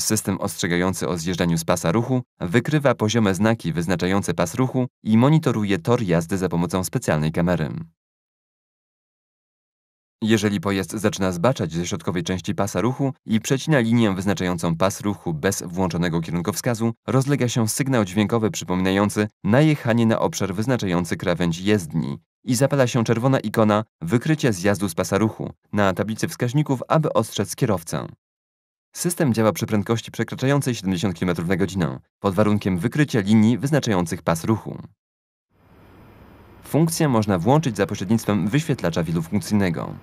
System ostrzegający o zjeżdżaniu z pasa ruchu wykrywa poziome znaki wyznaczające pas ruchu i monitoruje tor jazdy za pomocą specjalnej kamery. Jeżeli pojazd zaczyna zbaczać ze środkowej części pasa ruchu i przecina linię wyznaczającą pas ruchu bez włączonego kierunkowskazu, rozlega się sygnał dźwiękowy przypominający najechanie na obszar wyznaczający krawędź jezdni i zapala się czerwona ikona wykrycie zjazdu z pasa ruchu na tablicy wskaźników, aby ostrzec kierowcę. System działa przy prędkości przekraczającej 70 km na godzinę, pod warunkiem wykrycia linii wyznaczających pas ruchu. Funkcję można włączyć za pośrednictwem wyświetlacza wielofunkcyjnego.